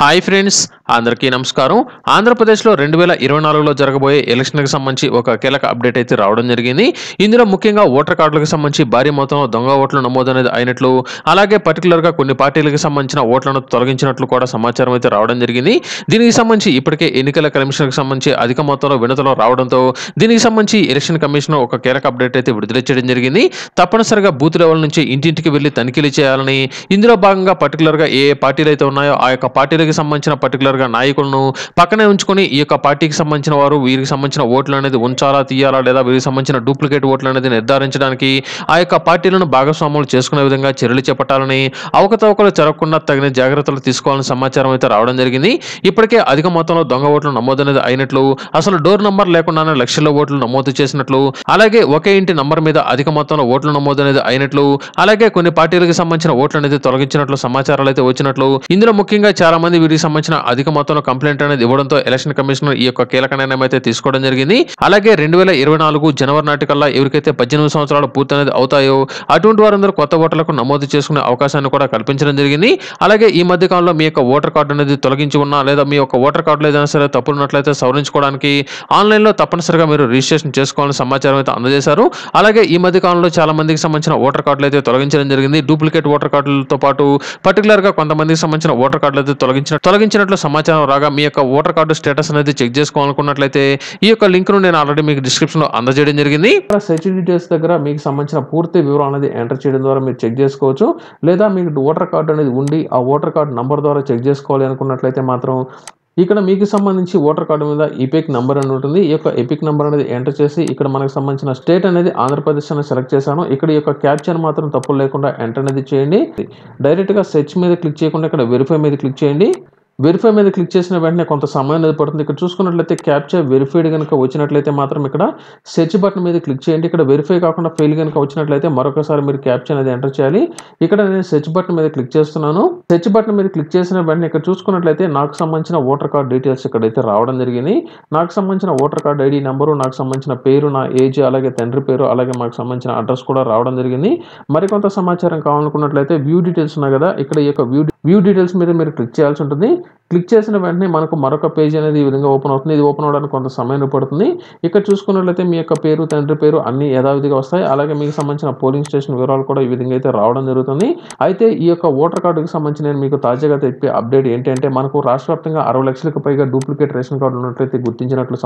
hi friends అందరికీ నమస్కారం ఆంధ్రప్రదేశ్లో రెండు వేల ఇరవై నాలుగులో జరగబోయే ఎలక్షన్కి సంబంధించి ఒక కీలక అప్డేట్ అయితే రావడం జరిగింది ఇందులో ముఖ్యంగా ఓటర్ కార్డులకు సంబంధించి భారీ మొత్తంలో దొంగ ఓట్లు నమోదు అనేది అయినట్లు అలాగే పర్టికులర్గా కొన్ని పార్టీలకు సంబంధించిన ఓట్లను తొలగించినట్లు కూడా సమాచారం అయితే రావడం జరిగింది దీనికి సంబంధించి ఇప్పటికే ఎన్నికల కమిషన్కి సంబంధించి అధిక మొత్తంలో వినతలు రావడంతో దీనికి సంబంధించి ఎలక్షన్ కమిషన్ ఒక కీలక అప్డేట్ అయితే విడుదల చేయడం జరిగింది తప్పనిసరిగా బూత్ లెవెల్ నుంచి ఇంటింటికి వెళ్ళి తనిఖీలు చేయాలని ఇందులో భాగంగా పర్టికులర్గా ఏ పార్టీలు అయితే ఉన్నాయో ఆ యొక్క పార్టీలకు పార్టీకి సంబంధించిన పర్టికులర్గా నాయకులను పక్కనే ఉంచుకొని ఈ యొక్క పార్టీకి సంబంధించిన వారు వీరికి సంబంధించిన ఓట్లు అనేది ఉంచాలా తీయాలా లేదా వీరికి సంబంధించిన డూప్లికేట్ ఓట్లు అనేది నిర్ధారించడానికి ఆ యొక్క పార్టీలను భాగస్వాములు చేసుకునే విధంగా చర్యలు చేపట్టాలని అవకతవకలు జరగకుండా తగిన జాగ్రత్తలు తీసుకోవాలని సమాచారం అయితే రావడం జరిగింది ఇప్పటికే అధిక మొత్తంలో దొంగ ఓట్లు నమోదు అనేది అయినట్లు అసలు డోర్ నంబర్ లేకుండానే లక్షల ఓట్లు నమోదు చేసినట్లు అలాగే ఒకే ఇంటి నంబర్ మీద అధిక మొత్తంలో ఓట్లు నమోదు అనేది అయినట్లు అలాగే కొన్ని పార్టీలకు సంబంధించిన ఓట్లు అనేది తొలగించినట్లు సమాచారాలు అయితే వచ్చినట్లు ఇందులో ముఖ్యంగా చాలా మంది మంది వీరికి సంబంధించిన అధిక మొత్తంలో కంప్లైంట్ అనేది ఇవ్వడంతో ఎలక్షన్ కమిషనర్ ఈ యొక్క కీలక నిర్ణయం అయితే తీసుకోవడం జరిగింది అలాగే రెండు వేల ఇరవై నాలుగు జనవరి నాటికల్లా ఎవరికైతే పద్దెనిమిది సంవత్సరాలు పూర్తి అనేది అవుతాయో అటువంటి వారందరూ కొత్త ఓటర్లకు నమోదు చేసుకునే అవకాశాన్ని కూడా కల్పించడం జరిగింది అలాగే ఈ మధ్య కాలంలో మీ యొక్క ఓటర్ కార్డు అనేది తొలగించి ఉన్నా లేదా మీ యొక్క ఓటర్ కార్డు ఏదైనా సరే తప్పులు ఉన్నట్లయితే సవరించుకోవడానికి ఆన్లైన్లో తప్పనిసరిగా మీరు రిజిస్ట్రేషన్ చేసుకోవాలని సమాచారం అయితే అందజేశారు అలాగే ఈ మధ్య కాలంలో చాలా మందికి సంబంధించిన ఓటర్ కార్డులు అయితే తొలగించడం జరిగింది డూప్లికేట్ ఓటర్ కార్డులతో పాటు పర్టికులర్గా కొంతమందికి సంబంధించిన ఓటర్ కార్డులు అయితే తొలగించారు తొలగించిన తొలగించినట్లు సమాచారం రాగా మీ యొక్క ఓటర్ కార్డు స్టేటస్ అనేది చెక్ చేసుకోవాలనుకున్నట్లయితే ఈ యొక్క లింక్ ను నేను ఆల్రెడీ మీకు డిస్క్రిప్షన్లో అందజేయడం జరిగింది సెర్చ్ డీటెయిల్స్ దగ్గర మీకు సంబంధించిన పూర్తి వివరం అనేది ఎంటర్ చేయడం ద్వారా మీరు చెక్ చేసుకోవచ్చు లేదా మీకు ఓటర్ కార్డు అనేది ఉండి ఆ ఓటర్ కార్డు నంబర్ ద్వారా చెక్ చేసుకోవాలి అనుకున్నట్లయితే మాత్రం ఇక్కడ మీకు సంబంధించి ఓటర్ కార్డు మీద ఈపిక్ నెంబర్ అని ఉంటుంది ఈ యొక్క ఇపిక్ నెంబర్ అనేది ఎంటర్ చేసి ఇక్కడ మనకు సంబంధించిన స్టేట్ అనేది ఆంధ్రప్రదేశ్ అని సెలెక్ట్ చేశాను ఇక్కడ యొక్క క్యాప్చర్ మాత్రం తప్పులు లేకుండా ఎంటర్ అనేది చేయండి డైరెక్ట్గా సెర్చ్ మీద క్లిక్ చేయకుండా ఇక్కడ వెరిఫై మీద క్లిక్ చేయండి వెరిఫై మీద క్లిక్ చేసిన వెంటనే కొంత సమయం అనేది పడుతుంది ఇక్కడ చూసుకున్నట్లయితే క్యాప్చర్ వెరిఫైడ్ కనుక వచ్చినట్లయితే మాత్రం ఇక్కడ సెర్చ్ బటన్ మీద క్లిక్ చేయండి ఇక్కడ వెరిఫై కాకుండా ఫెయిల్ కనుక వచ్చినట్లయితే మరొకసారి మీరు క్యాప్చర్ అనేది ఎంటర్ చేయాలి ఇక్కడ నేను సెర్చ్ బటన్ మీద క్లిక్ చేస్తున్నాను సెర్చ్ బటన్ మీద క్లిక్ చేసిన వెంటనే ఇక్కడ చూసుకున్నట్లయితే నాకు సంబంధించిన ఓటర్ కార్డ్ డీటెయిల్స్ ఇక్కడైతే రావడం జరిగింది నాకు సంబంధించిన ఓటర్ కార్డ్ ఐడి నెంబరు నాకు సంబంధించిన పేరు నా ఏజ్ అలాగే తండ్రి పేరు అలాగే మాకు సంబంధించిన అడ్రస్ కూడా రావడం జరిగింది మరికొంత సమాచారం కావాలనుకున్నట్లయితే వ్యూ డీటెయిల్స్ ఉన్నాయి కదా ఇక్కడ ఈ యొక్క వ్యూ వ్యూ డీటెయిల్స్ మీద మీరు క్లిక్ చేయాల్సి ఉంటుంది క్లిక్ చేసిన వెంటనే మనకు మరొక పేజ్ అనేది ఈ విధంగా ఓపెన్ అవుతుంది ఇది ఓపెన్ అవడానికి కొంత సమయం పడుతుంది ఇక్కడ చూసుకున్నట్లయితే మీ యొక్క పేరు తండ్రి పేరు అన్ని యథావిధిగా వస్తాయి అలాగే మీకు సంబంధించిన పోలింగ్ స్టేషన్ వివరాలు కూడా ఈ విధంగా అయితే రావడం జరుగుతుంది అయితే ఈ యొక్క ఓటర్ కార్డుకి సంబంధించి నేను మీకు తాజాగా తెప్పే అప్డేట్ ఏంటంటే మనకు రాష్ట్ర వ్యాప్తంగా అరవై లక్షలకు పైగా డూప్లికేట్ రేషన్ కార్డు ఉన్నట్లయితే గుర్తించినట్లు